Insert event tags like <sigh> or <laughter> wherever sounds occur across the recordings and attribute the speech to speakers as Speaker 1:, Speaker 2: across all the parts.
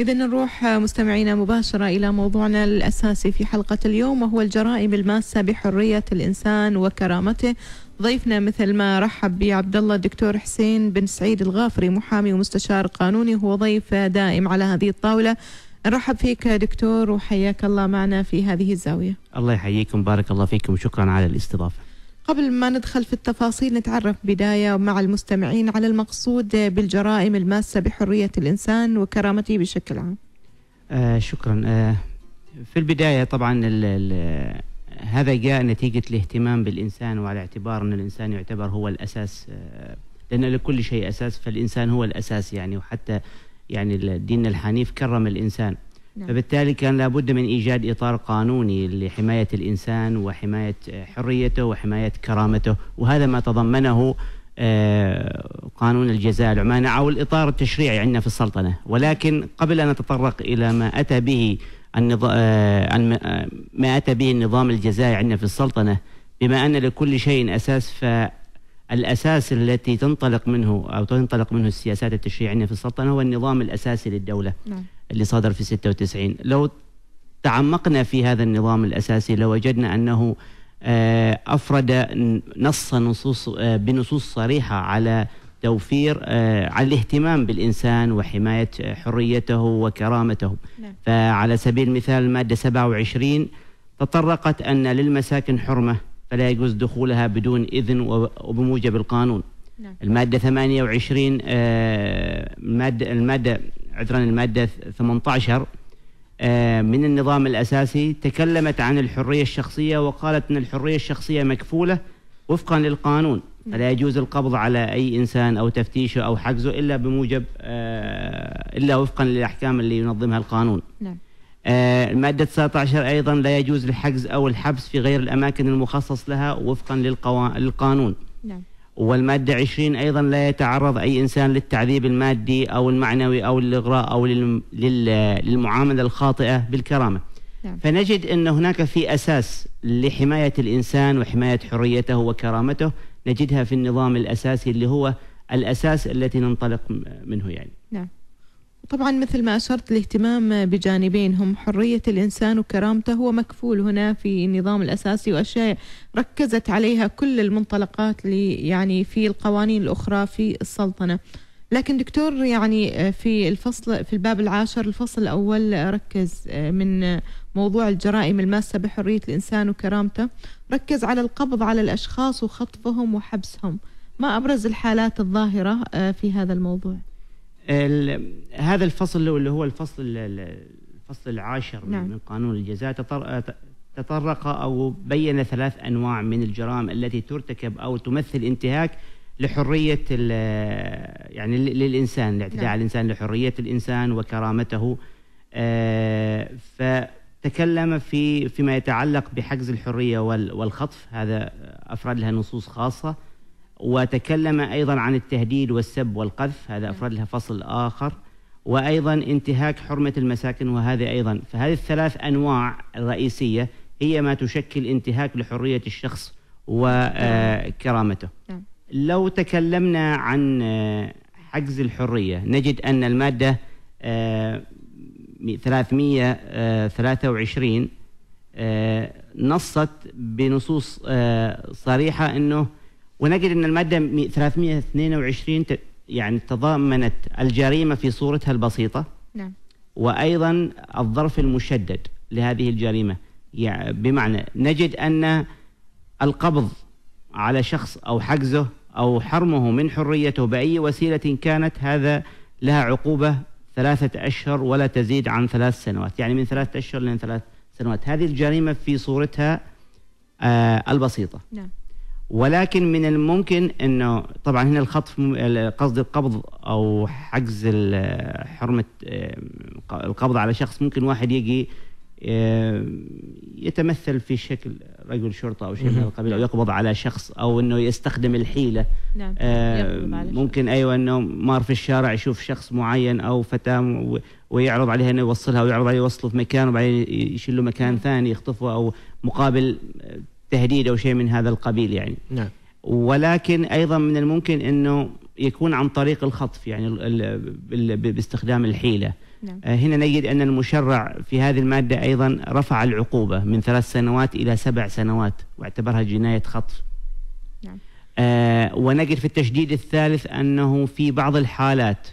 Speaker 1: إذا نروح مستمعينا مباشرة إلى موضوعنا الأساسي في حلقة اليوم وهو الجرائم الماسة بحرية الإنسان وكرامته ضيفنا مثل ما رحب بعبد الله الدكتور حسين بن سعيد الغافري محامي ومستشار قانوني هو ضيف دائم على هذه الطاولة نرحب فيك دكتور وحياك الله معنا في هذه الزاوية
Speaker 2: الله يحييكم بارك الله فيكم وشكرا على الاستضافة
Speaker 1: قبل ما ندخل في التفاصيل نتعرف بداية مع المستمعين على المقصود بالجرائم الماسة بحرية الإنسان وكرامته بشكل عام
Speaker 2: آه شكرا آه في البداية طبعا الـ الـ هذا جاء نتيجة الاهتمام بالإنسان وعلى اعتبار أن الإنسان يعتبر هو الأساس آه لأن لكل شيء أساس فالإنسان هو الأساس يعني وحتى يعني ديننا الحنيف كرم الإنسان نعم. فبالتالي كان لابد من إيجاد إطار قانوني لحماية الإنسان وحماية حريته وحماية كرامته وهذا ما تضمنه آه، قانون الجزاء العماني أو الإطار التشريعي عندنا في السلطنة ولكن قبل أن أتطرق إلى ما أتى به النظام آه، آه، ما أتى به النظام الجزائي عندنا في السلطنة بما أن لكل شيء أساس ف الأساس التي تنطلق منه أو تنطلق منه السياسات التشريعية في السلطنة هو النظام الأساسي للدولة نعم. اللي صدر في 96 لو تعمقنا في هذا النظام الأساسي لوجدنا أنه آه، أفرد نص نصوص آه، بنصوص صريحة على توفير آه، على الاهتمام بالإنسان وحماية حريته وكرامته نعم. فعلى سبيل المثال المادة 27 تطرقت أن للمساكن حرمة فلا يجوز دخولها بدون إذن وبموجب القانون نعم. المادة 28 آه، المادة المادة عذرا المادة 18 آه، من النظام الأساسي تكلمت عن الحرية الشخصية وقالت أن الحرية الشخصية مكفولة وفقا للقانون نعم. فلا يجوز القبض على أي إنسان أو تفتيشه أو حجزه إلا بموجب آه، إلا وفقا للأحكام اللي ينظمها القانون نعم. آه، المادة 19 أيضا لا يجوز الحجز أو الحبس في غير الأماكن المخصص لها وفقا للقانون نعم. والمادة 20 أيضا لا يتعرض أي إنسان للتعذيب المادي أو المعنوي أو الإغراء أو للمعاملة الخاطئة بالكرامة نعم. فنجد أن هناك في أساس لحماية الإنسان وحماية حريته وكرامته نجدها في النظام الأساسي اللي هو الأساس التي ننطلق منه يعني
Speaker 1: نعم طبعا مثل ما أشرت الاهتمام بجانبين هم حرية الإنسان وكرامته هو مكفول هنا في النظام الأساسي وأشياء ركزت عليها كل المنطلقات اللي يعني في القوانين الأخرى في السلطنة لكن دكتور يعني في الفصل في الباب العاشر الفصل الأول ركز آه، من موضوع الجرائم الماسة بحرية الإنسان وكرامته ركز على القبض على الأشخاص وخطفهم وحبسهم ما أبرز الحالات الظاهرة آه، في هذا الموضوع؟
Speaker 2: هذا الفصل اللي هو الفصل الفصل العاشر نعم. من قانون الجزاء تطرق او بين ثلاث انواع من الجرائم التي ترتكب او تمثل انتهاك لحريه يعني للانسان الاعتداء نعم. على الانسان لحريه الانسان وكرامته آه، فتكلم في فيما يتعلق بحجز الحريه والخطف هذا افراد لها نصوص خاصه وتكلم أيضا عن التهديد والسب والقذف هذا نعم. أفراد لها فصل آخر وأيضا انتهاك حرمة المساكن وهذا أيضا فهذه الثلاث أنواع الرئيسية هي ما تشكل انتهاك لحرية الشخص وكرامته نعم. نعم. لو تكلمنا عن حجز الحرية نجد أن المادة 323 آه، آه، آه، نصت بنصوص صريحة أنه ونجد أن المادة 322 يعني تضمنت الجريمة في صورتها البسيطة نعم وأيضا الظرف المشدد لهذه الجريمة يعني بمعنى نجد أن القبض على شخص أو حجزه أو حرمه من حريته بأي وسيلة كانت هذا لها عقوبة ثلاثة أشهر ولا تزيد عن ثلاث سنوات يعني من ثلاثة أشهر لين ثلاث سنوات هذه الجريمة في صورتها آه البسيطة نعم ولكن من الممكن انه طبعا هنا الخطف قصدي القبض او حجز حرمه القبض على شخص ممكن واحد يجي يتمثل في شكل رجل شرطه او شيء من القبيل او يقبض على شخص او انه يستخدم الحيله نعم ممكن ايوه انه مار في الشارع يشوف شخص معين او فتاه ويعرض عليها انه يوصلها ويعرض عليه يوصله في مكان وبعدين يشيل له مكان نعم. ثاني يخطفه او مقابل تهديد أو شيء من هذا القبيل يعني نعم. ولكن أيضا من الممكن أنه يكون عن طريق الخطف يعني باستخدام الحيلة نعم. آه، هنا نجد أن المشرع في هذه المادة أيضا رفع العقوبة من ثلاث سنوات إلى سبع سنوات واعتبرها جناية خطف نعم. آه ونجد في التشديد الثالث أنه في بعض الحالات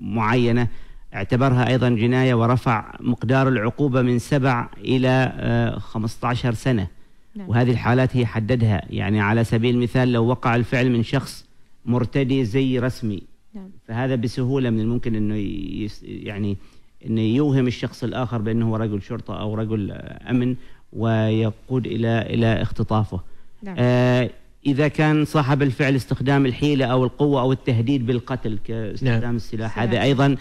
Speaker 2: معينة اعتبرها أيضا جناية ورفع مقدار العقوبة من سبع إلى آه 15 سنة نعم. وهذه الحالات هي حددها يعني على سبيل المثال لو وقع الفعل من شخص مرتدي زي رسمي نعم. فهذا بسهولة من الممكن أنه يس يعني أنه يوهم الشخص الآخر بأنه هو رجل شرطة أو رجل أمن ويقود إلى إلى اختطافه
Speaker 3: نعم. آه
Speaker 2: إذا كان صاحب الفعل استخدام الحيلة أو القوة أو التهديد بالقتل كاستخدام لا. نعم. السلاح هذا أيضا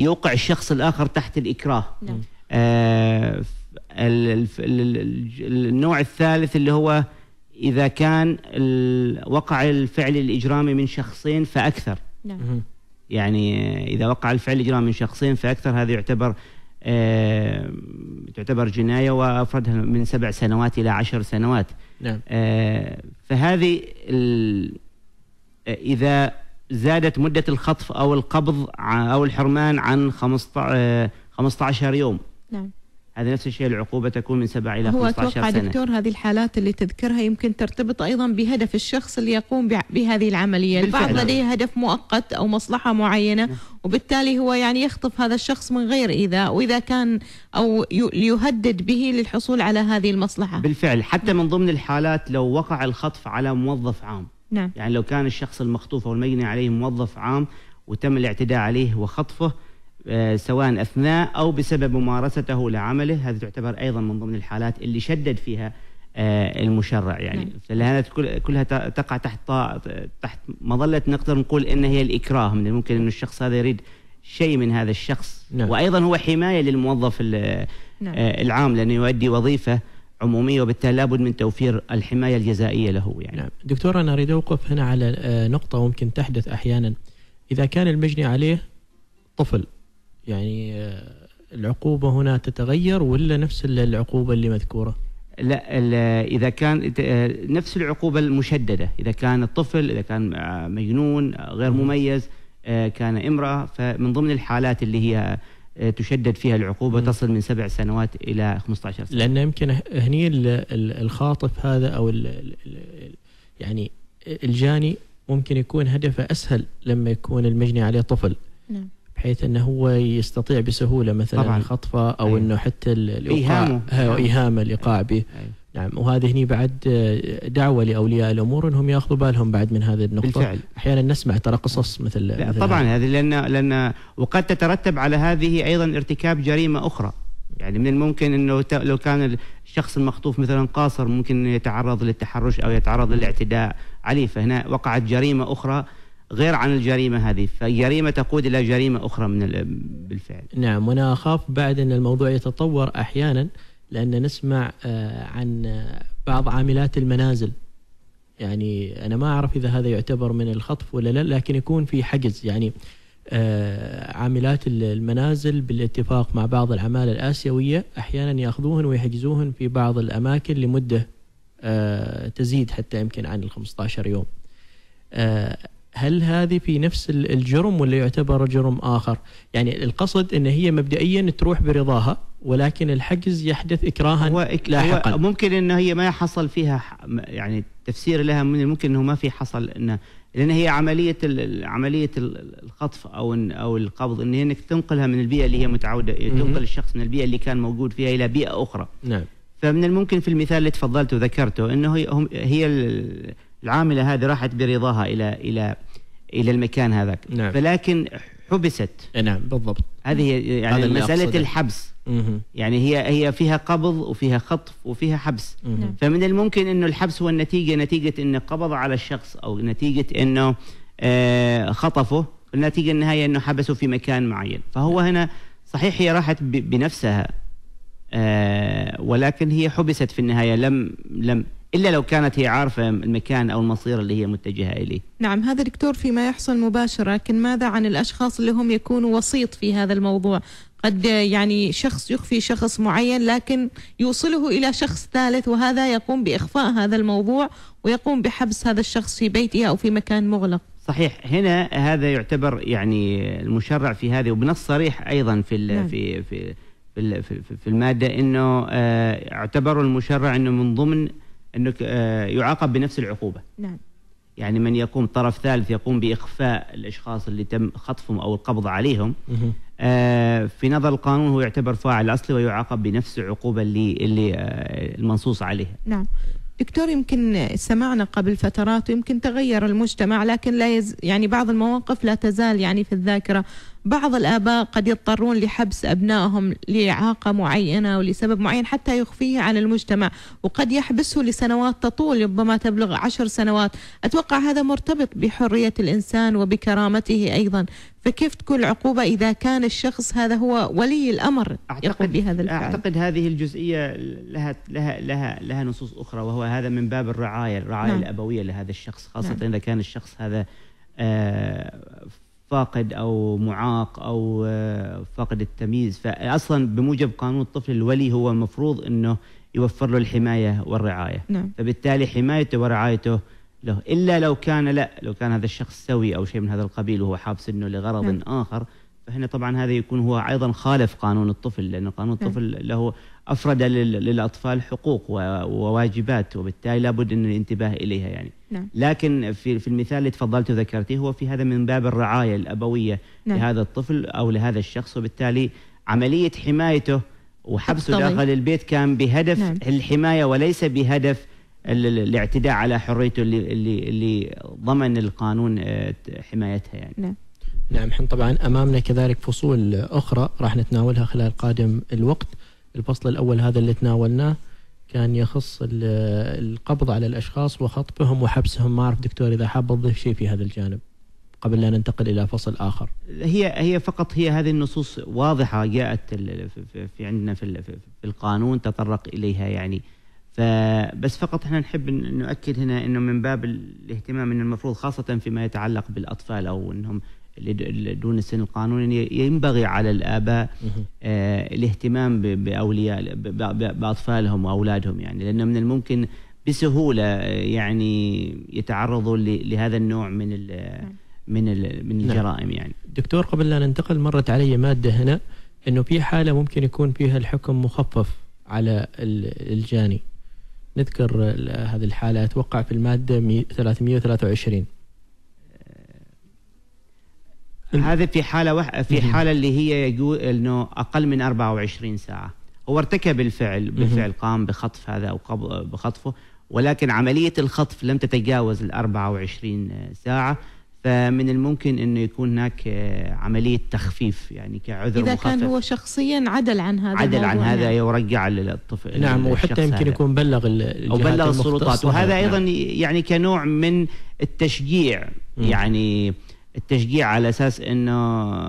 Speaker 2: يوقع الشخص الآخر تحت الإكراه نعم. آه النوع الثالث اللي هو إذا كان وقع الفعل الإجرامي من شخصين فأكثر نعم. يعني إذا وقع الفعل الإجرامي من شخصين فأكثر هذا يعتبر آه، تعتبر جناية وأفردها من سبع سنوات إلى عشر سنوات نعم. آه، فهذه إذا زادت مدة الخطف أو القبض أو الحرمان عن 15 آه، يوم نعم. هذا نفس الشيء العقوبة تكون من 7 إلى 15 سنة هو أتوقع دكتور
Speaker 1: هذه الحالات اللي تذكرها يمكن ترتبط أيضا بهدف الشخص اللي يقوم بهذه العملية البعض لديه هدف مؤقت أو مصلحة معينة نعم. وبالتالي هو يعني يخطف هذا الشخص من غير إيذاء وإذا كان أو يهدد به للحصول على هذه المصلحة
Speaker 2: بالفعل حتى من نعم. ضمن الحالات لو وقع الخطف على موظف عام نعم. يعني لو كان الشخص المخطوف أو المجني عليه موظف عام وتم الاعتداء عليه وخطفه آه، سواء اثناء او بسبب ممارسته لعمله هذه تعتبر ايضا من ضمن الحالات اللي شدد فيها آه، المشرع يعني نعم. فلهذا كلها تقع تحت تحت مظله نقدر نقول ان هي الاكراه من الممكن انه الشخص هذا يريد شيء من هذا الشخص نعم. وايضا هو حمايه للموظف نعم. آه، العام لانه يؤدي وظيفه عموميه وبالتالي لابد من توفير الحمايه الجزائيه له يعني نعم.
Speaker 4: دكتور انا اريد اوقف هنا على نقطه ممكن تحدث احيانا اذا كان المجني عليه طفل يعني آه، العقوبة هنا تتغير ولا نفس العقوبة اللي مذكورة؟
Speaker 2: لا اذا كان آه، نفس العقوبه المشدده اذا كان الطفل اذا كان آه، مجنون غير مميز كان امراه فمن ضمن الحالات اللي هي تشدد فيها العقوبه تصل من سبع سنوات الى 15 سنه
Speaker 4: لان يمكن هني الخاطف هذا او يعني الجاني ممكن يكون هدفه اسهل لما يكون المجني عليه طفل نعم بحيث انه هو يستطيع بسهوله مثلا طبعا. خطفه او أيه. انه حتى الايقاع ايهامه نعم. الايقاع به أيوه. نعم وهذه هني بعد دعوه لاولياء الامور انهم ياخذوا بالهم بعد من هذه النقطه بالفعل احيانا نسمع ترى قصص مثل, لا مثل طبعا هذه
Speaker 2: لان لان وقد تترتب على هذه ايضا ارتكاب جريمه اخرى يعني من الممكن انه لو كان الشخص المخطوف مثلا قاصر ممكن يتعرض للتحرش او يتعرض للاعتداء عليه فهنا وقعت جريمه اخرى غير عن الجريمة هذه فالجريمة تقود إلى جريمة أخرى من
Speaker 3: بالفعل
Speaker 4: نعم وأنا أخاف بعد أن الموضوع يتطور أحيانا لأن نسمع آه، عن آه، بعض عاملات المنازل يعني أنا ما أعرف إذا هذا يعتبر من الخطف ولا لا لكن يكون في حجز يعني آه، عاملات المنازل بالاتفاق مع بعض العمالة الآسيوية أحيانا يأخذوهن ويحجزوهن في بعض الأماكن لمدة تزيد حتى يمكن عن ال 15 يوم هل هذه في نفس الجرم ولا يعتبر جرم اخر؟ يعني القصد ان هي مبدئيا تروح برضاها ولكن الحجز يحدث اكراها هو إك... لاحقا هو
Speaker 2: ممكن ان هي ما حصل فيها يعني تفسير لها من الممكن انه ما في حصل انه لان هي عمليه عمليه الخطف او او القبض ان انك تنقلها من البيئه اللي هي متعوده تنقل الشخص من البيئه اللي كان موجود فيها الى بيئه اخرى نعم فمن الممكن في المثال اللي تفضلت وذكرته انه هي هي العامله هذه راحت برضاها الى الى الى المكان هذاك نعم. ولكن حبست إيه، نعم بالضبط هذه يعني مساله الحبس مه. يعني هي هي فيها قبض وفيها خطف وفيها حبس مه. نعم. فمن الممكن انه الحبس هو النتيجه نتيجه انه قبض على الشخص او نتيجه انه آه خطفه النتيجه النهائيه انه حبسه في مكان معين فهو نعم. هنا صحيح هي راحت بنفسها آه ولكن هي حبست في النهايه لم لم الا لو كانت هي عارفه المكان او المصير اللي هي متجهه اليه.
Speaker 1: نعم هذا دكتور فيما يحصل مباشره، لكن ماذا عن الاشخاص اللي هم يكونوا وسيط في هذا الموضوع؟ قد يعني شخص يخفي شخص معين لكن يوصله الى شخص ثالث وهذا يقوم باخفاء هذا الموضوع ويقوم بحبس هذا الشخص في بيته او في مكان مغلق.
Speaker 2: صحيح هنا هذا يعتبر يعني المشرع في هذه وبنص صريح ايضا في نعم. في في في, في الماده انه اعتبروا آه، المشرع انه من ضمن انه آه، يعاقب بنفس العقوبه نعم يعني من يقوم طرف ثالث يقوم باخفاء الاشخاص اللي تم خطفهم او القبض عليهم آه في نظر القانون هو يعتبر فاعل اصلي ويعاقب بنفس العقوبه اللي اللي آه المنصوص عليها
Speaker 1: نعم دكتور يمكن سمعنا قبل فترات ويمكن تغير المجتمع لكن لا يز يعني بعض المواقف لا تزال يعني في الذاكره بعض الآباء قد يضطرون لحبس أبنائهم لإعاقة معينة ولسبب معين حتى يخفيه عن المجتمع وقد يحبسه لسنوات تطول ربما تبلغ عشر سنوات أتوقع هذا مرتبط بحرية الإنسان وبكرامته أيضا فكيف تكون العقوبة إذا كان الشخص هذا هو ولي الأمر أعتقد بهذا الفعل أعتقد هذه الجزئية لها لها
Speaker 2: لها لها نصوص أخرى وهو هذا من باب الرعاية الرعاية نعم. الأبوية لهذا الشخص خاصة نعم. إذا كان الشخص هذا آه فاقد او معاق او آه، فاقد التمييز فاصلا بموجب قانون الطفل الولي هو المفروض انه يوفر له الحمايه والرعايه نعم. فبالتالي حمايته ورعايته له الا لو كان لا لو كان هذا الشخص سوي او شيء من هذا القبيل وهو حابس انه لغرض نعم. اخر فهنا طبعا هذا يكون هو ايضا خالف قانون الطفل لان قانون نعم. الطفل نعم. له افرد للاطفال حقوق وواجبات وبالتالي لابد ان الانتباه اليها يعني نعم. لكن في في المثال اللي تفضلت وذكرتيه هو في هذا من باب الرعايه الابويه نعم. لهذا الطفل او لهذا الشخص وبالتالي عمليه حمايته وحبسه داخل البيت كان بهدف نعم. الحمايه وليس بهدف الاعتداء على حريته اللي اللي اللي ضمن
Speaker 4: القانون آه،
Speaker 2: حمايتها يعني
Speaker 4: نعم نعم احنا طبعا امامنا كذلك فصول اخرى راح نتناولها خلال قادم الوقت الفصل الأول هذا اللي تناولناه كان يخص القبض على الأشخاص وخطبهم وحبسهم ما أعرف دكتور إذا حاب تضيف شيء في هذا الجانب قبل لا ننتقل إلى فصل آخر
Speaker 2: هي هي فقط هي هذه النصوص واضحة جاءت في عندنا في القانون تطرق إليها يعني فبس فقط احنا نحب نؤكد هنا انه من باب الاهتمام من المفروض خاصه فيما يتعلق بالاطفال او انهم دون السن القانوني يعني ينبغي على الآباء آه، الاهتمام بأولياء بأطفالهم وأولادهم يعني لأنه من الممكن بسهولة آه، يعني يتعرضوا لهذا النوع من الـ نعم. من الـ من نعم. الجرائم يعني
Speaker 4: دكتور قبل لا ننتقل مرت علي مادة هنا انه في حالة ممكن يكون فيها الحكم مخفف على الجاني نذكر هذه الحالة اتوقع في المادة 323 هذا في حاله وح... في حاله
Speaker 2: اللي هي يقول انه اقل من 24 ساعه هو ارتكب الفعل بالفعل قام بخطف هذا او قب... بخطفه ولكن عمليه الخطف لم تتجاوز ال 24 ساعه فمن الممكن انه يكون هناك عمليه تخفيف يعني كعذر اذا مخفف كان هو
Speaker 1: شخصيا عدل عن هذا عدل عن هذا يعني.
Speaker 2: يرجع للطفل نعم وحتى يمكن هذا. يكون
Speaker 4: بلغ او بلغ السلطات وهذا نعم. ايضا
Speaker 2: يعني كنوع من التشجيع م. يعني التشجيع على اساس انه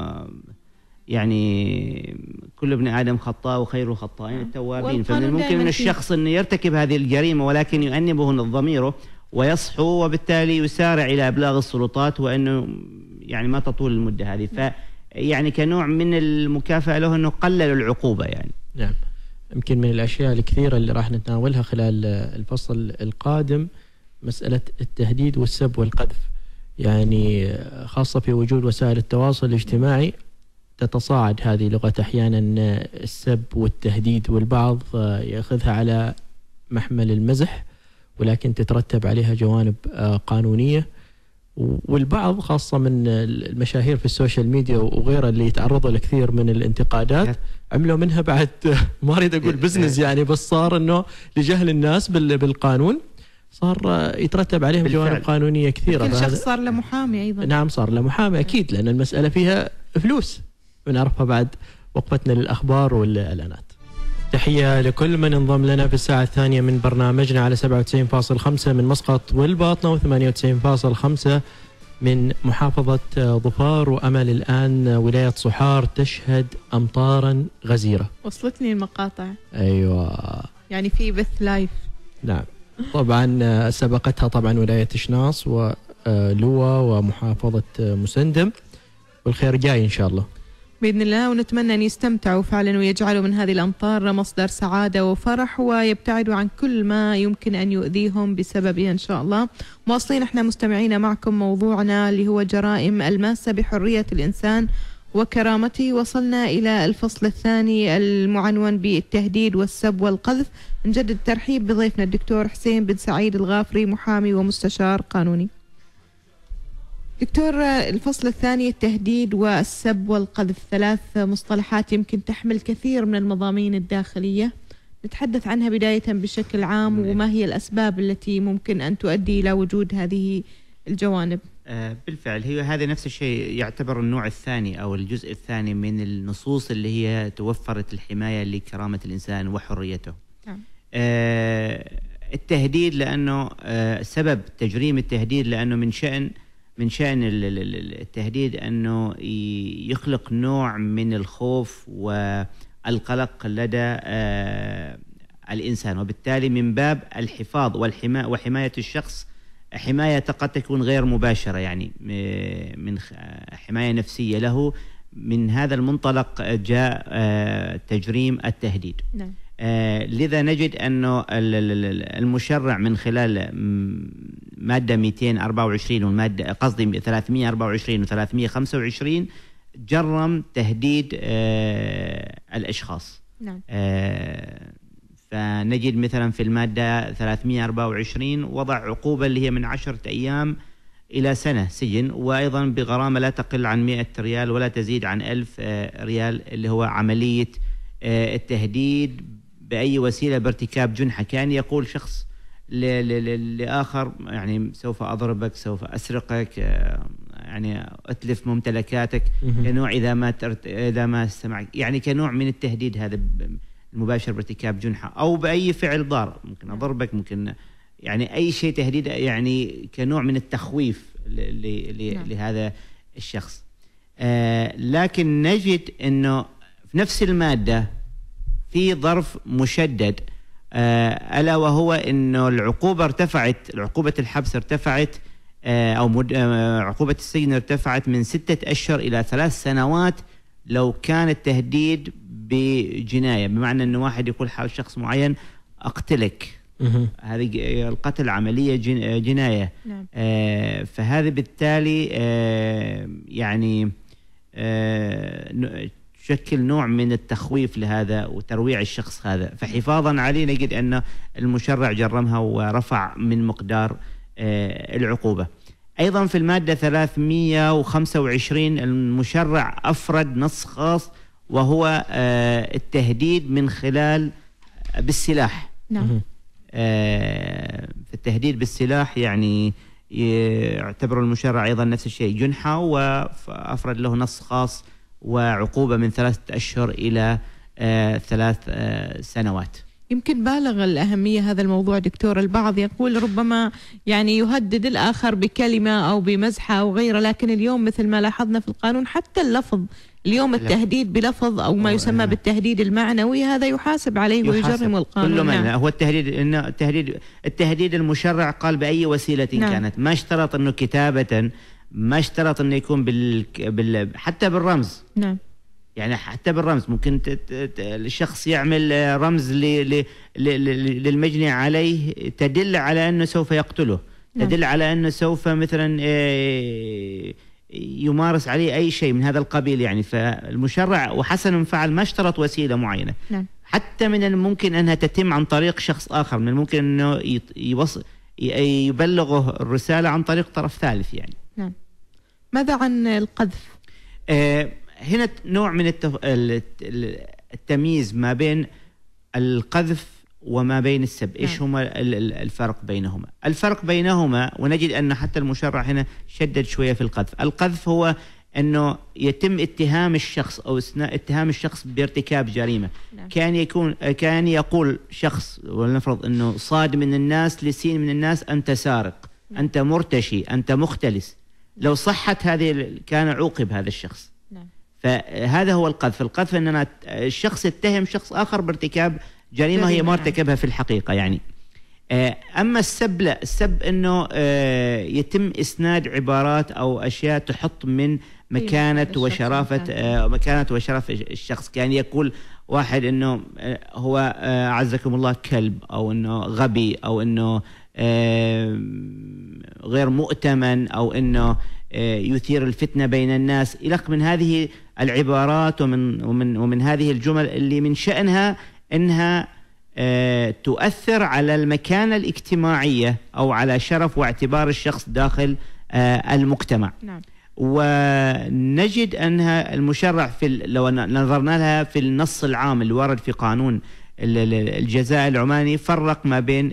Speaker 2: يعني كل ابن ادم خطاء وخير خطائين نعم. التوابين فمن الممكن من الشخص انه يرتكب هذه الجريمه ولكن يؤنبه ضميره ويصحو وبالتالي يسارع الى ابلاغ السلطات وانه يعني ما تطول المده هذه ف نعم. يعني كنوع من المكافاه
Speaker 4: له انه قللوا العقوبه يعني. نعم. يمكن من الاشياء الكثيره اللي راح نتناولها خلال الفصل القادم مساله التهديد والسب والقذف. يعني خاصة في وجود وسائل التواصل الاجتماعي تتصاعد هذه اللغة أحيانا السب والتهديد والبعض يأخذها على محمل المزح ولكن تترتب عليها جوانب قانونية والبعض خاصة من المشاهير في السوشيال ميديا وغيرها اللي يتعرضوا لكثير من الانتقادات عملوا منها بعد <laughs> ما اريد اقول بزنس إيه، إيه. يعني بس صار انه لجهل الناس بالقانون صار يترتب عليهم جوانب قانونيه كثيره كل شخص صار
Speaker 1: له محامي ايضا
Speaker 4: نعم صار له محامي اكيد لان المساله فيها فلوس بنعرفها بعد وقفتنا للاخبار والاعلانات تحية لكل من انضم لنا في الساعة الثانية من برنامجنا على 97.5 من مسقط والباطنة و98.5 من محافظة ظفار وأمل الآن ولاية صحار تشهد أمطارا غزيرة
Speaker 1: وصلتني المقاطع
Speaker 4: أيوة
Speaker 1: يعني في بث لايف
Speaker 4: نعم طبعا آه، سبقتها طبعا ولاية شناص ولوا آه، ومحافظة آه، مسندم والخير جاي إن شاء الله
Speaker 1: باذن الله ونتمنى ان يستمتعوا فعلا ويجعلوا من هذه الامطار مصدر سعاده وفرح ويبتعدوا عن كل ما يمكن ان يؤذيهم بسببها ان شاء الله. مواصلين احنا مستمعينا معكم موضوعنا اللي هو جرائم الماسه بحريه الانسان وكرامته وصلنا إلى الفصل الثاني المعنون بالتهديد والسب والقذف نجدد الترحيب بضيفنا الدكتور حسين بن سعيد الغافري محامي ومستشار قانوني دكتور الفصل الثاني التهديد والسب والقذف ثلاث مصطلحات يمكن تحمل كثير من المضامين الداخلية نتحدث عنها بداية بشكل عام نعم. وما هي الأسباب التي ممكن أن تؤدي إلى وجود هذه الجوانب
Speaker 2: آه، بالفعل هي هذا نفس الشيء يعتبر النوع الثاني او الجزء الثاني من النصوص اللي هي توفرت الحمايه لكرامه الانسان وحريته. نعم. آه، التهديد لانه آه، سبب تجريم التهديد لانه من شان من شان التهديد انه يخلق نوع من الخوف والقلق لدى الانسان وبالتالي من باب الحفاظ والحمايه وحمايه الشخص حماية قد تكون غير مباشرة يعني من حماية نفسية له من هذا المنطلق جاء آه، تجريم التهديد نعم. آه، لذا نجد أنه المشرع من خلال مادة 224 والمادة قصدي 324 و 325 جرم تهديد آه، الأشخاص نعم. فنجد مثلا في المادة 324 وضع عقوبة اللي هي من عشرة أيام إلى سنة سجن وأيضا بغرامة لا تقل عن 100 ريال ولا تزيد عن 1000 آه، ريال اللي هو عملية آه، التهديد بأي وسيلة بارتكاب جنحة كان يقول شخص لآخر يعني سوف أضربك سوف أسرقك آه، يعني أتلف ممتلكاتك كنوع إذا ما إذا ما استمعك يعني كنوع من التهديد هذا المباشر بارتكاب جنحه او باي فعل ضار ممكن نعم. اضربك ممكن يعني اي شيء تهديد يعني كنوع من التخويف نعم. لهذا الشخص آه لكن نجد انه في نفس الماده في ظرف مشدد آه الا وهو انه العقوبه ارتفعت عقوبه الحبس ارتفعت آه او آه، عقوبه السجن ارتفعت من سته اشهر الى ثلاث سنوات لو كان التهديد بجنايه بمعنى انه واحد يقول حول شخص معين اقتلك هذه القتل عمليه جن جنايه نعم. آه فهذه بالتالي آه يعني آه تشكل نوع من التخويف لهذا وترويع الشخص هذا فحفاظا عليه نجد أن المشرع جرمها ورفع من مقدار آه، العقوبة أيضا في المادة 325 المشرع أفرد نص خاص وهو آه، التهديد من خلال بالسلاح نعم آه، التهديد بالسلاح يعني يعتبر المشرع ايضا نفس الشيء جنحة وافرد له نص خاص وعقوبه من ثلاثه اشهر الى آه، ثلاث سنوات.
Speaker 1: يمكن بالغ الأهمية هذا الموضوع دكتور البعض يقول ربما يعني يهدد الآخر بكلمة أو بمزحة أو غيره لكن اليوم مثل ما لاحظنا في القانون حتى اللفظ اليوم التهديد بلفظ او ما يسمى بالتهديد المعنوي هذا يحاسب عليه ويجرم القانون كل من نعم.
Speaker 2: هو التهديد انه التهديد التهديد المشرع قال باي وسيله نعم. كانت ما اشترط انه كتابه ما اشترط انه يكون بال... بال حتى بالرمز نعم يعني حتى بالرمز ممكن ت... ت... الشخص يعمل رمز ل... ل... ل... للمجني عليه تدل على انه سوف يقتله نعم. تدل على انه سوف مثلا إيه... يمارس عليه أي شيء من هذا القبيل يعني فالمشرع وحسن فعل ما اشترط وسيلة معينة نعم. حتى من الممكن أنها تتم عن طريق شخص آخر من الممكن أنه يوصل يبلغه الرسالة عن طريق طرف ثالث يعني
Speaker 3: نعم
Speaker 1: ماذا عن القذف؟
Speaker 2: آه هنا نوع من التف... التمييز ما بين القذف وما بين السب ايش نعم. هما الفرق بينهما الفرق بينهما ونجد أن حتى المشرع هنا شدد شوية في القذف القذف هو أنه يتم اتهام الشخص أو اتهام الشخص بارتكاب جريمة نعم. كان يكون كان يقول شخص ولنفرض أنه صاد من الناس لسين من الناس أنت سارق نعم. أنت مرتشي أنت مختلس لو صحت هذه كان عوقب هذا الشخص نعم. فهذا هو القذف القذف أننا الشخص يتهم شخص آخر بارتكاب جريمه هي ما ارتكبها في الحقيقه يعني آه، اما السب لا السب انه آه، يتم اسناد عبارات او اشياء تحط من إيه، مكانه وشرافه آه، مكانه وشرف الشخص يعني يقول واحد انه هو اعزكم الله كلب او انه غبي او انه غير مؤتمن او انه يثير الفتنه بين الناس الى من هذه العبارات ومن ومن ومن هذه الجمل اللي من شانها انها آه، تؤثر على المكانه الاجتماعيه او على شرف واعتبار الشخص داخل آه، المجتمع نعم. ونجد انها المشرع في لو نظرنا لها في النص العام الوارد في قانون الجزاء العماني فرق ما بين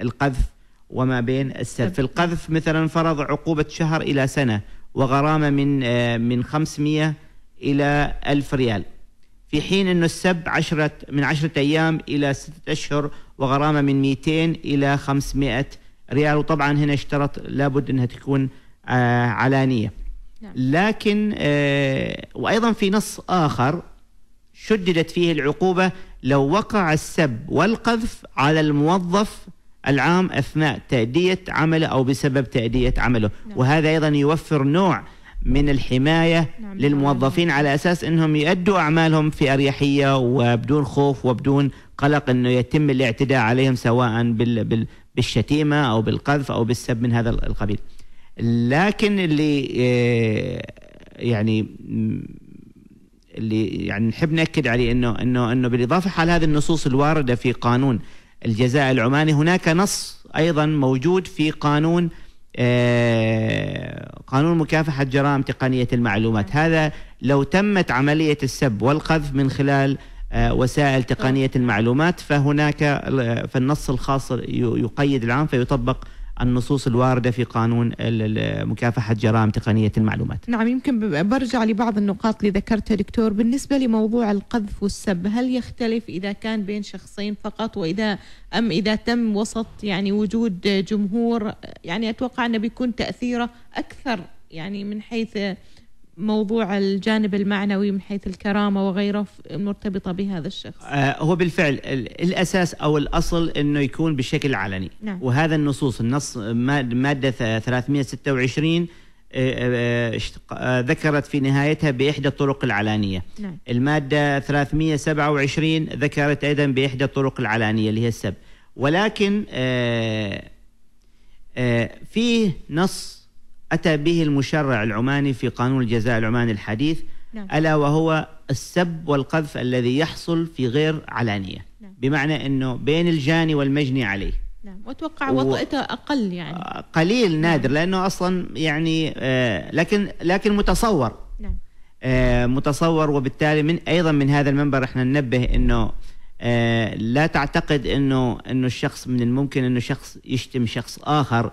Speaker 2: القذف وما بين السلب القذف مثلا فرض عقوبة شهر إلى سنة وغرامة من آه، من 500 إلى 1000 ريال في حين أن السب عشرة من عشرة أيام إلى ستة أشهر وغرامة من 200 إلى 500 ريال وطبعا هنا اشترط لابد أنها تكون آه، علانية نعم. لكن آه، وأيضا في نص آخر شددت فيه العقوبة لو وقع السب والقذف على الموظف العام أثناء تأدية عمله أو بسبب تأدية عمله نعم. وهذا أيضا يوفر نوع من الحماية نعم للموظفين على أساس أنهم يؤدوا أعمالهم في أريحية وبدون خوف وبدون قلق أنه يتم الاعتداء عليهم سواء بال بالشتيمة أو بالقذف أو بالسب من هذا القبيل لكن اللي آه، يعني اللي يعني نحب ناكد عليه انه انه انه بالاضافه حال هذه النصوص الوارده في قانون الجزاء العماني هناك نص ايضا موجود في قانون آه، قانون مكافحة جرائم تقنية المعلومات هذا لو تمت عملية السب والقذف من خلال آه، وسائل تقنية المعلومات فهناك فالنص الخاص يقيد العام فيطبق النصوص الوارده في قانون مكافحه جرائم تقنيه المعلومات.
Speaker 1: نعم يمكن برجع لبعض النقاط اللي ذكرتها دكتور بالنسبه لموضوع القذف والسب هل يختلف اذا كان بين شخصين فقط واذا ام اذا تم وسط يعني وجود جمهور يعني اتوقع انه بيكون تاثيره اكثر يعني من حيث موضوع الجانب المعنوي من حيث الكرامه وغيره المرتبطه بهذا الشخص.
Speaker 2: آه، هو بالفعل الاساس او الاصل انه يكون بشكل علني نعم. وهذا النصوص النص ماده 326 آه، آه، ذكرت في نهايتها بإحدى الطرق العلانية نعم. المادة 327 ذكرت أيضا بإحدى الطرق العلانية اللي هي السب ولكن فيه نص أتى به المشرع العماني في قانون الجزاء العماني الحديث نعم. ألا وهو السب والقذف الذي يحصل في غير علانية نعم. بمعنى أنه بين الجاني والمجني عليه
Speaker 1: نعم وأتوقع وطئته أقل يعني
Speaker 2: قليل نادر نعم. لأنه أصلا يعني آه لكن لكن متصور نعم. آه متصور وبالتالي من أيضا من هذا المنبر احنا ننبه أنه آه لا تعتقد أنه أنه الشخص من الممكن أنه شخص يشتم شخص آخر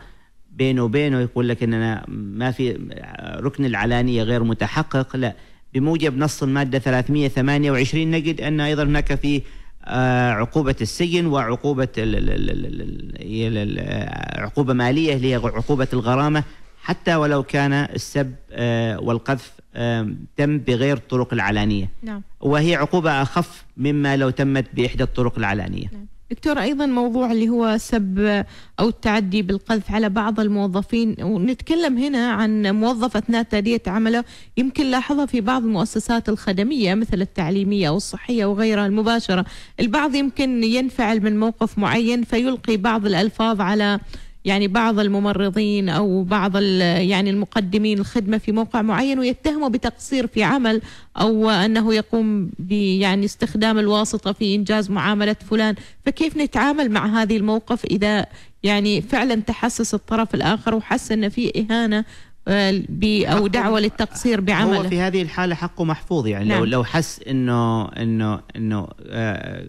Speaker 2: بينه وبينه يقول لك ان انا ما في ركن العلانيه غير متحقق لا بموجب نص الماده 328 نجد ان ايضا هناك في آه، عقوبة السجن وعقوبة آه، عقوبة مالية اللي هي عقوبة الغرامة حتى ولو كان السب آه، والقذف تم بغير الطرق العلانية نعم. وهي عقوبة أخف مما لو تمت بإحدى الطرق العلانية نعم.
Speaker 1: دكتور ايضا موضوع اللي هو سب او التعدي بالقذف على بعض الموظفين ونتكلم هنا عن موظف اثناء تاديه عمله يمكن لاحظها في بعض المؤسسات الخدميه مثل التعليميه او الصحيه وغيرها المباشره، البعض يمكن ينفعل من موقف معين فيلقي بعض الالفاظ على يعني بعض الممرضين او بعض يعني المقدمين الخدمه في موقع معين ويتهموا بتقصير في عمل او انه يقوم يعني استخدام الواسطه في انجاز معامله فلان فكيف نتعامل مع هذه الموقف اذا يعني فعلا تحسس الطرف الاخر وحس ان في اهانه آه، او دعوه للتقصير بعمله هو في هذه الحاله حقه محفوظ يعني نعم. لو لو
Speaker 2: حس انه انه انه آه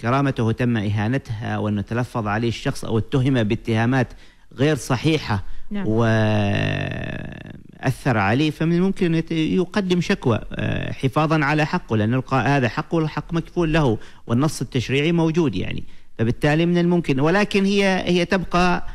Speaker 2: كرامته تم إهانتها وأنه تلفظ عليه الشخص أو اتهم باتهامات غير صحيحة نعم. وأثر عليه فمن الممكن يقدم شكوى آه، حفاظا على حقه لأن هذا حقه والحق مكفول له والنص التشريعي موجود يعني فبالتالي من الممكن ولكن هي هي تبقى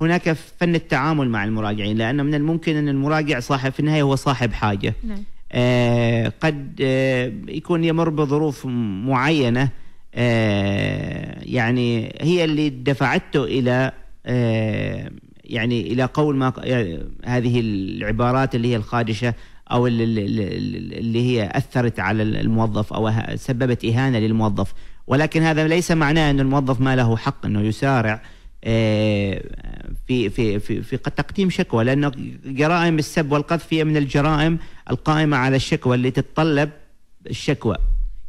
Speaker 2: هناك فن التعامل مع المراجعين لأن من الممكن أن المراجع صاحب في النهاية هو صاحب حاجة نعم. آه قد آه يكون يمر بظروف معينة آه، يعني هي اللي دفعته الى آه، يعني الى قول ما آه، هذه العبارات اللي هي الخادشه او اللي هي اثرت على الموظف او سببت اهانه للموظف ولكن هذا ليس معناه ان الموظف ما له حق انه يسارع في في في في تقديم شكوى لانه جرائم السب والقذف هي من الجرائم القائمه على الشكوى اللي تتطلب الشكوى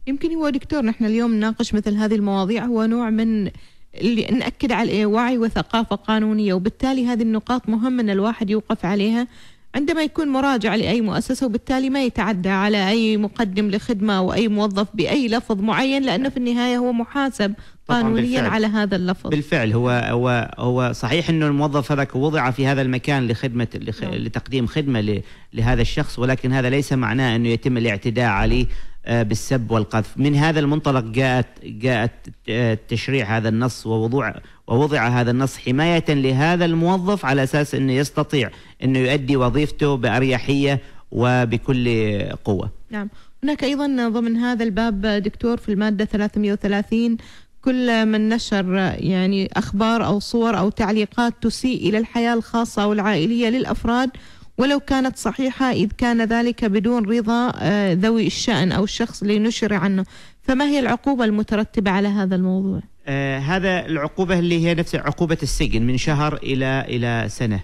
Speaker 1: يمكن هو دكتور نحن اليوم نناقش مثل هذه المواضيع هو نوع من اللي نأكد على إيه، وعي وثقافة قانونية وبالتالي هذه النقاط مهم أن الواحد يوقف عليها عندما يكون مراجع لأي مؤسسة وبالتالي ما يتعدى على أي مقدم لخدمة أو أي موظف بأي لفظ معين لأنه في النهاية هو محاسب قانونيا على هذا اللفظ
Speaker 2: بالفعل هو هو هو صحيح انه الموظف هذاك وضع في هذا المكان لخدمه لخ... نعم. لتقديم خدمه ل... لهذا الشخص ولكن هذا ليس معناه انه يتم الاعتداء عليه آه، بالسب والقذف من هذا المنطلق جاءت جاءت آه، تشريع هذا النص ووضوع ووضع هذا النص حماية لهذا الموظف على أساس أنه يستطيع أنه يؤدي وظيفته بأريحية وبكل قوة
Speaker 1: نعم هناك أيضا ضمن هذا الباب دكتور في المادة 330 كل من نشر يعني أخبار أو صور أو تعليقات تسيء إلى الحياة الخاصة أو العائلية للأفراد ولو كانت صحيحة إذ كان ذلك بدون رضا آه، ذوي الشأن أو الشخص اللي نشر عنه فما هي العقوبة المترتبة على هذا الموضوع؟ آه
Speaker 2: هذا العقوبة اللي هي نفس عقوبة السجن من شهر إلى إلى سنة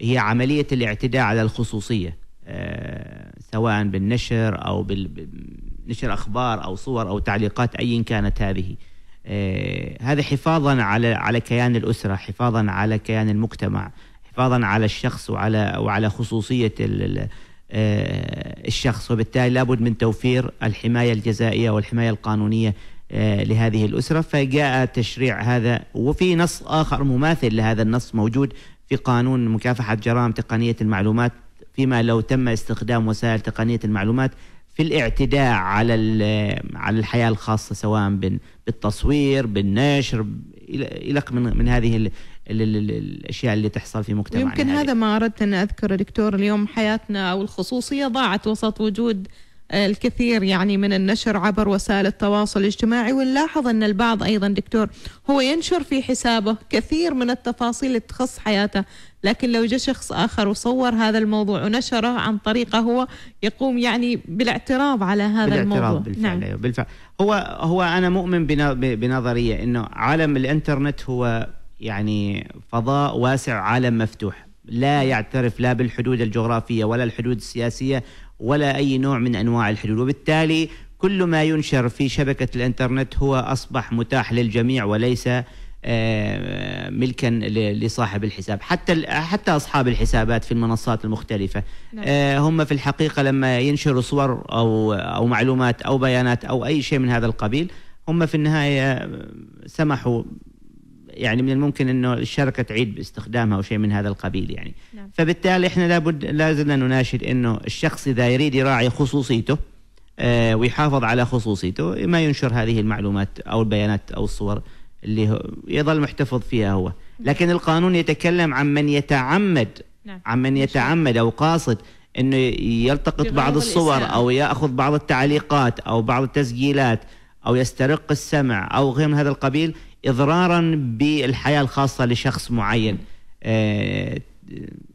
Speaker 2: هي عملية الاعتداء على الخصوصية آه سواء بالنشر أو بنشر أخبار أو صور أو تعليقات أيا كانت هذه آه هذا حفاظا على على كيان الأسرة حفاظا على كيان المجتمع حفاظا على الشخص وعلى وعلى خصوصيه آه، الشخص وبالتالي لابد من توفير الحمايه الجزائيه والحمايه القانونيه آه، لهذه الاسره فجاء تشريع هذا وفي نص اخر مماثل لهذا النص موجود في قانون مكافحه جرائم تقنيه المعلومات فيما لو تم استخدام وسائل تقنيه المعلومات في الاعتداء على على الحياه الخاصه سواء بالتصوير بالنشر لك من من هذه الـ الـ الـ الأشياء اللي تحصل في مجتمعنا يمكن
Speaker 1: هذا ما أردت أن أذكره دكتور اليوم حياتنا أو الخصوصية ضاعت وسط وجود الكثير يعني من النشر عبر وسائل التواصل الاجتماعي ونلاحظ أن البعض أيضا دكتور هو ينشر في حسابه كثير من التفاصيل اللي تخص حياته لكن لو جاء شخص آخر وصور هذا الموضوع ونشره عن طريقه هو يقوم يعني بالاعتراض على هذا بالاعتراض الموضوع
Speaker 2: بالفعل نعم. أيوه بالفعل هو هو أنا مؤمن بنظرية أنه عالم الإنترنت هو يعني فضاء واسع عالم مفتوح لا يعترف لا بالحدود الجغرافية ولا الحدود السياسية ولا أي نوع من أنواع الحلول وبالتالي كل ما ينشر في شبكة الإنترنت هو أصبح متاح للجميع وليس آه، ملكا لصاحب الحساب حتى حتى اصحاب الحسابات في المنصات المختلفه نعم. آه، هم في الحقيقه لما ينشروا صور او او معلومات او بيانات او اي شيء من هذا القبيل هم في النهايه آه، سمحوا يعني من الممكن انه الشركه تعيد باستخدامها او شيء من هذا القبيل يعني نعم. فبالتالي احنا لابد لازلنا نناشد انه الشخص اذا يريد يراعي خصوصيته آه ويحافظ على خصوصيته ما ينشر هذه المعلومات او البيانات او الصور اللي هو يظل محتفظ فيها هو نعم. لكن القانون يتكلم عن من يتعمد نعم. عن من يتعمد او قاصد انه يلتقط بعض الصور الإسلام. او ياخذ بعض التعليقات او بعض التسجيلات او يسترق السمع او غير من هذا القبيل اضرارا بالحياه الخاصه لشخص معين آه،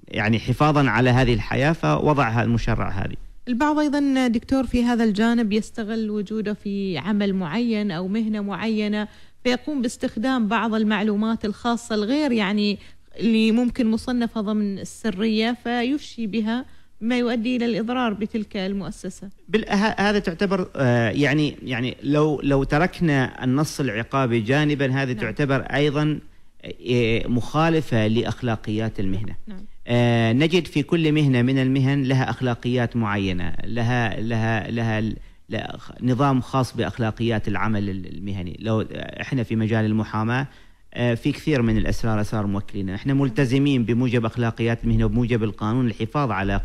Speaker 2: يعني حفاظا على هذه الحياه فوضعها المشرع هذه.
Speaker 1: البعض ايضا دكتور في هذا الجانب يستغل وجوده في عمل معين او مهنه معينه فيقوم باستخدام بعض المعلومات الخاصه الغير يعني اللي ممكن مصنفه ضمن السريه فيفشي بها ما يؤدي الى الاضرار بتلك المؤسسه
Speaker 2: هذا تعتبر آه، يعني يعني لو لو تركنا النص العقابي جانبا هذه نعم. تعتبر ايضا آه، مخالفه لاخلاقيات المهنه نعم. آه، نجد في كل مهنه من المهن لها اخلاقيات معينه لها لها لها, لها نظام خاص باخلاقيات العمل المهني لو احنا في مجال المحاماه آه، في كثير من الاسرار اسرار موكلينا، احنا ملتزمين بموجب اخلاقيات المهنه وبموجب القانون الحفاظ على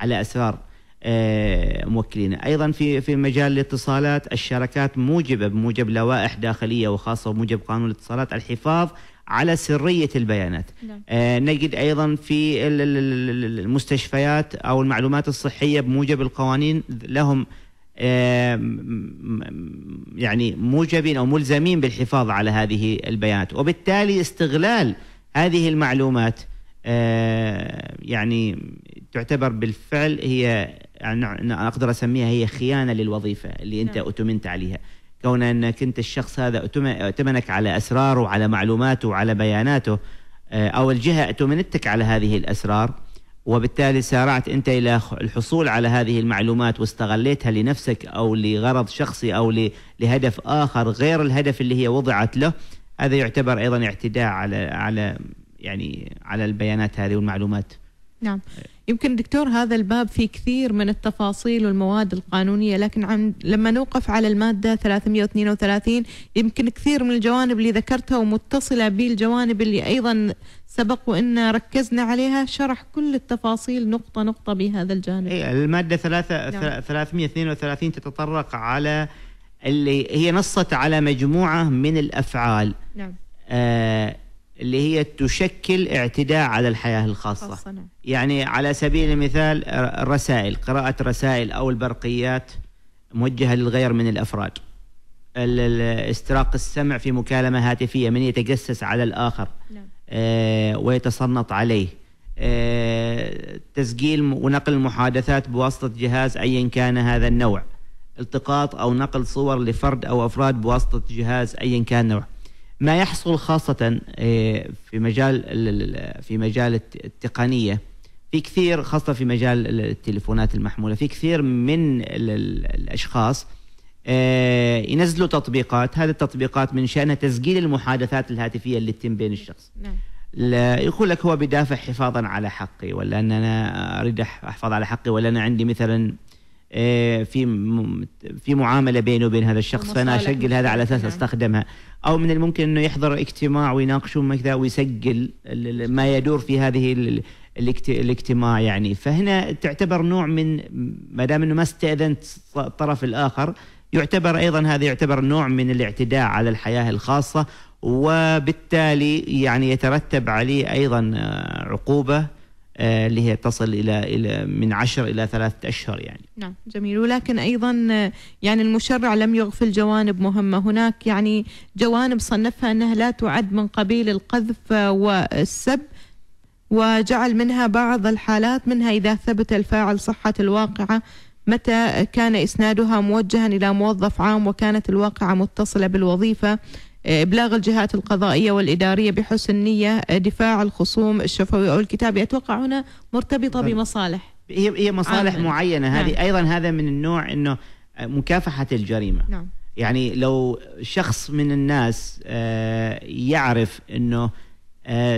Speaker 2: على اسرار آه، موكلينا، ايضا في في مجال الاتصالات الشركات موجبه بموجب لوائح داخليه وخاصه بموجب قانون الاتصالات الحفاظ على سريه البيانات. نعم. آه نجد ايضا في المستشفيات او المعلومات الصحيه بموجب القوانين لهم يعني موجبين او ملزمين بالحفاظ على هذه البيانات وبالتالي استغلال هذه المعلومات آه، يعني تعتبر بالفعل هي انا يعني اقدر اسميها هي خيانه للوظيفه اللي انت نعم. اتمنت عليها كون انك انت الشخص هذا اؤتمنك على اسراره وعلى معلوماته وعلى بياناته آه، او الجهه ائتمنتك على هذه الاسرار وبالتالي سارعت انت الى الحصول على هذه المعلومات واستغليتها لنفسك او لغرض شخصي او لهدف اخر غير الهدف اللي هي وضعت له هذا يعتبر ايضا اعتداء على على يعني على البيانات هذه والمعلومات
Speaker 1: نعم يمكن دكتور هذا الباب فيه كثير من التفاصيل والمواد القانونية لكن عن لما نوقف على المادة 332 يمكن كثير من الجوانب اللي ذكرتها ومتصلة بالجوانب اللي أيضا سبق وإن ركزنا عليها شرح كل التفاصيل نقطة نقطة بهذا الجانب إيه،
Speaker 2: المادة نعم. 332 تتطرق على اللي هي نصت على مجموعة من الأفعال نعم آه اللي هي تشكل اعتداء على الحياة الخاصة نعم. يعني على سبيل المثال الرسائل قراءة رسائل أو البرقيات موجهة للغير من الأفراد استراق السمع في مكالمة هاتفية من يتجسس على الآخر نعم. آه ويتصنط عليه آه تسجيل ونقل المحادثات بواسطة جهاز أيا كان هذا النوع التقاط أو نقل صور لفرد أو أفراد بواسطة جهاز أيا كان نوع ما يحصل خاصة آه، في مجال في مجال التقنية في كثير خاصة في مجال التليفونات المحمولة في كثير من الأشخاص آه، ينزلوا تطبيقات هذه التطبيقات من شأنها تسجيل المحادثات الهاتفية اللي تتم بين الشخص نعم. لا يقول لك هو بدافع حفاظا على حقي ولا ان انا اريد احفظ على حقي ولا انا عندي مثلا آه، في في معامله بيني وبين هذا الشخص فانا اشغل هذا على اساس استخدمها او من الممكن انه يحضر اجتماع ويناقشون كذا ويسجل ما يدور في هذه الاجتماع يعني فهنا تعتبر نوع من ما دام انه ما استاذنت الطرف الاخر يعتبر ايضا هذا يعتبر نوع من الاعتداء على الحياه الخاصه وبالتالي يعني يترتب عليه ايضا آه، عقوبه آه، اللي هي تصل الى الى من عشر الى ثلاثه اشهر يعني.
Speaker 1: نعم جميل ولكن ايضا يعني المشرع لم يغفل جوانب مهمه، هناك يعني جوانب صنفها انها لا تعد من قبيل القذف والسب وجعل منها بعض الحالات منها اذا ثبت الفاعل صحه الواقعه متى كان اسنادها موجها الى موظف عام وكانت الواقعه متصله بالوظيفه إبلاغ الجهات القضائية والإدارية بحسن نية آه، دفاع الخصوم الشفوي أو الكتابي أتوقع هنا مرتبطة بمصالح هي هي مصالح عامل. معينة هذه نعم. أيضا هذا من النوع أنه آه، مكافحة
Speaker 2: الجريمة نعم. يعني لو شخص من الناس آه، يعرف أنه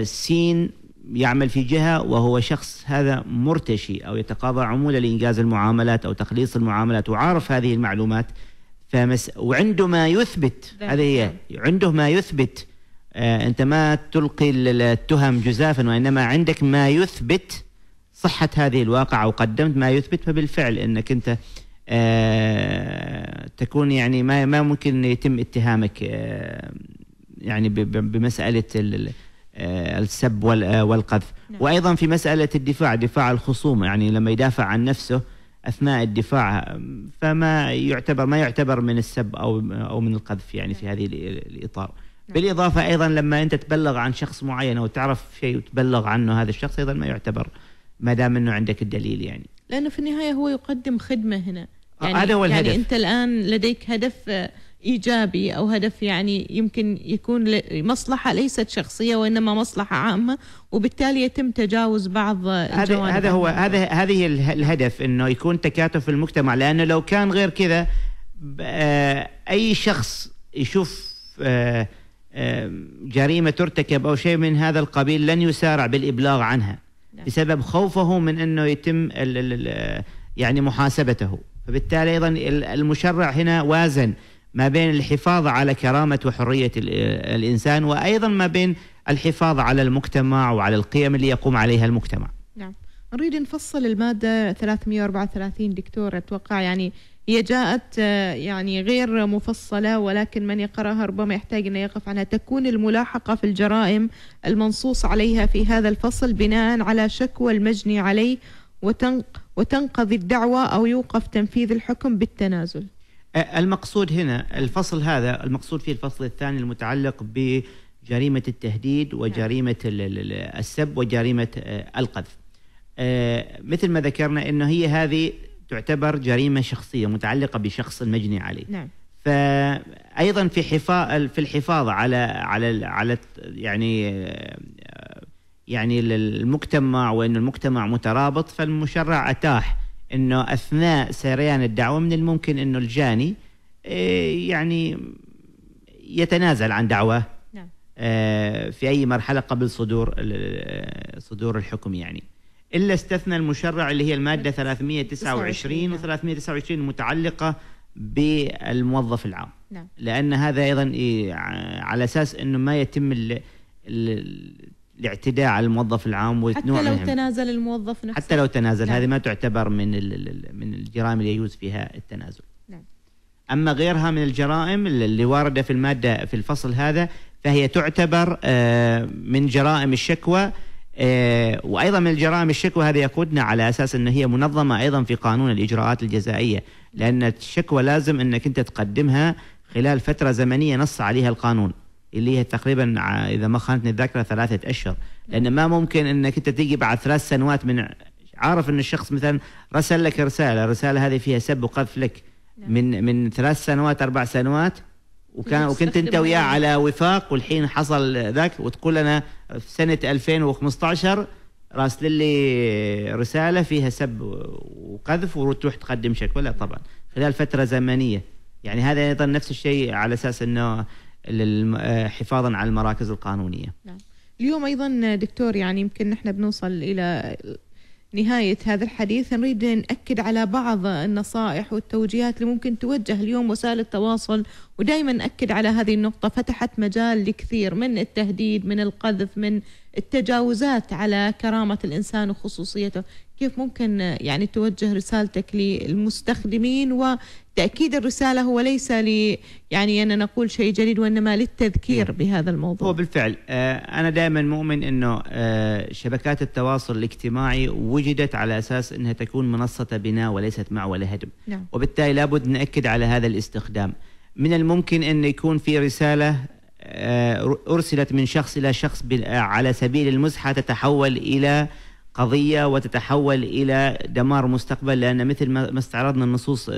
Speaker 2: سين يعمل في جهة وهو شخص هذا مرتشي أو يتقاضى عمولة لإنجاز المعاملات أو تخليص المعاملات وعارف هذه المعلومات فمس وعنده ما يثبت هذه هي نعم. عنده ما يثبت آه انت ما تلقي التهم جزافا وانما عندك ما يثبت صحه هذه الواقعه وقدمت ما يثبت فبالفعل انك انت آه تكون يعني ما ما ممكن يتم اتهامك آه يعني بمساله آه، السب آه، والقذف نعم. وايضا في مساله الدفاع دفاع الخصوم يعني لما يدافع عن نفسه اثناء الدفاع فما يعتبر ما يعتبر من السب او او من القذف يعني في نعم. هذه الاطار نعم. بالاضافه ايضا لما انت تبلغ عن شخص معين او تعرف شيء وتبلغ عنه هذا الشخص ايضا ما يعتبر ما دام انه
Speaker 1: عندك الدليل يعني لانه في النهايه هو يقدم خدمه هنا يعني هذا هو يعني الهدف يعني انت الان لديك هدف آه، ايجابي او هدف يعني يمكن يكون مصلحه ليست شخصيه وانما مصلحه عامه وبالتالي يتم تجاوز بعض هذا هذا هو
Speaker 2: هذا هذه الهدف انه يكون تكاتف في المجتمع لانه لو كان غير كذا آه، اي شخص يشوف آه، آه، جريمه ترتكب او شيء من هذا القبيل لن يسارع بالابلاغ عنها نعم. بسبب خوفه من انه يتم يعني محاسبته فبالتالي ايضا المشرع هنا وازن ما بين الحفاظ على كرامة وحرية الإنسان وأيضا ما بين الحفاظ على المجتمع وعلى القيم اللي يقوم عليها المجتمع
Speaker 1: نعم نريد نفصل المادة 334 دكتور أتوقع يعني هي جاءت آه، يعني غير مفصلة ولكن من يقرأها ربما يحتاج أن يقف عنها تكون الملاحقة في الجرائم المنصوص عليها في هذا الفصل بناء على شكوى المجني عليه وتنقضي الدعوة أو يوقف تنفيذ الحكم بالتنازل
Speaker 2: المقصود هنا الفصل هذا المقصود فيه الفصل الثاني المتعلق بجريمة التهديد وجريمة السب وجريمة آه، القذف آه، مثل ما ذكرنا أنه هي هذه تعتبر جريمة شخصية متعلقة بشخص المجني عليه نعم. فأيضا في حفاظ في الحفاظ على على على يعني آه، يعني المجتمع وأن المجتمع مترابط فالمشرع أتاح انه اثناء سريان الدعوه من الممكن انه الجاني إيه، يعني يتنازل عن دعواه نعم. آه، في اي مرحله قبل صدور آه، صدور الحكم يعني الا استثنى المشرع اللي هي الماده 329 و 329 المتعلقه بالموظف العام نعم. لان هذا ايضا إيه، على اساس انه ما يتم الاعتداء على الموظف العام حتى لو
Speaker 1: تنازل الموظف نفسه حتى لو تنازل نعم. هذه
Speaker 2: ما تعتبر من من الجرائم اللي يجوز فيها التنازل نعم. اما غيرها من الجرائم اللي وارده في الماده في الفصل هذا فهي تعتبر آه، من جرائم الشكوى آه، وايضا من الجرائم الشكوى هذا يقودنا على اساس ان هي منظمه ايضا في قانون الاجراءات الجزائيه لان الشكوى لازم انك انت تقدمها خلال فتره زمنيه نص عليها القانون اللي هي تقريبا اذا ما خانتني الذاكره ثلاثه اشهر لان ما ممكن انك انت تيجي بعد ثلاث سنوات من عارف ان الشخص مثلا رسل لك رساله الرساله هذه فيها سب وقذف لك نعم. من من ثلاث سنوات اربع سنوات
Speaker 3: وكان وكنت انت وياه على
Speaker 2: وفاق والحين حصل ذاك وتقول انا في سنه 2015 راسل لي رساله فيها سب وقذف وتروح تقدم شكوى لا طبعا خلال فتره زمنيه يعني هذا ايضا نفس الشيء على اساس انه آه، حفاظا على المراكز القانونيه.
Speaker 3: نعم.
Speaker 1: اليوم ايضا دكتور يعني يمكن نحن بنوصل الى نهاية هذا الحديث نريد نأكد على بعض النصائح والتوجيهات اللي ممكن توجه اليوم وسائل التواصل ودائما نأكد على هذه النقطة فتحت مجال لكثير من التهديد من القذف من التجاوزات على كرامة الإنسان وخصوصيته كيف ممكن يعني توجه رسالتك للمستخدمين وتأكيد الرسالة هو ليس لي يعني أن نقول شيء جديد وإنما للتذكير نعم. بهذا الموضوع هو
Speaker 2: بالفعل آه، أنا دائما مؤمن أنه آه، شبكات التواصل الاجتماعي وجدت على أساس أنها تكون منصة بناء وليست مع ولا هدم نعم. وبالتالي لابد نأكد على هذا الاستخدام من الممكن أن يكون في رسالة آه، أرسلت من شخص إلى شخص على سبيل المزحة تتحول إلى قضية وتتحول إلى دمار مستقبل لأن مثل ما استعرضنا النصوص آه،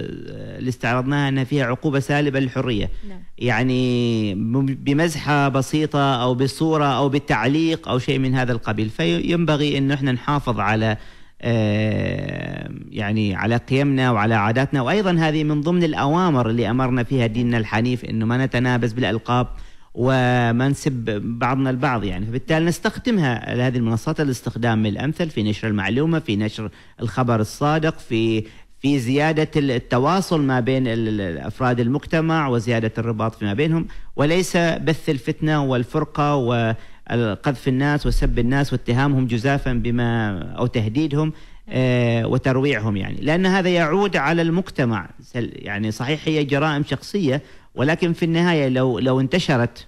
Speaker 2: اللي استعرضناها أنها فيها عقوبة سالبة للحرية نعم. يعني بمزحة بسيطة أو بصورة أو بالتعليق أو شيء من هذا القبيل فينبغي أن احنا نحافظ على آه، يعني على قيمنا وعلى عاداتنا وأيضا هذه من ضمن الأوامر اللي أمرنا فيها ديننا الحنيف أنه ما نتنابز بالألقاب ومنسب بعضنا البعض يعني فبالتالي نستخدمها هذه المنصات الاستخدام الامثل في نشر المعلومه في نشر الخبر الصادق في في زيادة التواصل ما بين أفراد المجتمع وزيادة الرباط فيما بينهم وليس بث الفتنة والفرقة وقذف الناس وسب الناس واتهامهم جزافا بما أو تهديدهم آه، وترويعهم يعني لأن هذا يعود على المجتمع يعني صحيح هي جرائم شخصية ولكن في النهايه لو لو انتشرت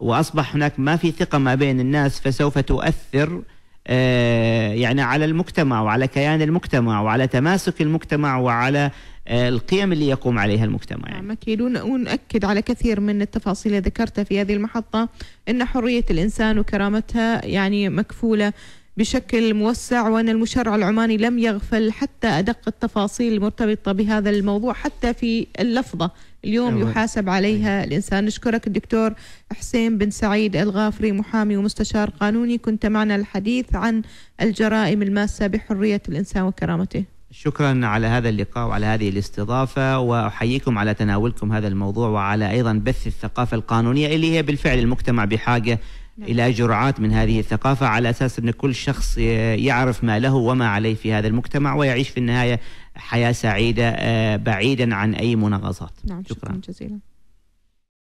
Speaker 2: واصبح هناك ما في ثقه ما بين الناس فسوف تؤثر آه، يعني على المجتمع وعلى كيان المجتمع وعلى تماسك المجتمع وعلى آه، القيم اللي يقوم عليها المجتمع
Speaker 1: يعني. نعم أكيد ونؤكد على كثير من التفاصيل اللي ذكرتها في هذه المحطة أن حرية الإنسان وكرامتها يعني مكفولة بشكل موسع وأن المشرع العماني لم يغفل حتى أدق التفاصيل المرتبطة بهذا الموضوع حتى في اللفظة اليوم أيوة. يحاسب عليها الإنسان نشكرك الدكتور حسين بن سعيد الغافري محامي ومستشار قانوني كنت معنا الحديث عن الجرائم الماسة بحرية الإنسان وكرامته
Speaker 2: شكرا على هذا اللقاء وعلى هذه الاستضافة وأحييكم على تناولكم هذا الموضوع وعلى أيضا بث الثقافة القانونية اللي هي بالفعل المجتمع بحاجة نعم. الى جرعات من هذه الثقافه على اساس ان كل شخص يعرف ما له وما عليه في هذا المجتمع ويعيش في النهايه حياه سعيده آه، بعيدا عن اي مناغصات نعم شكرا, شكرا جزيلا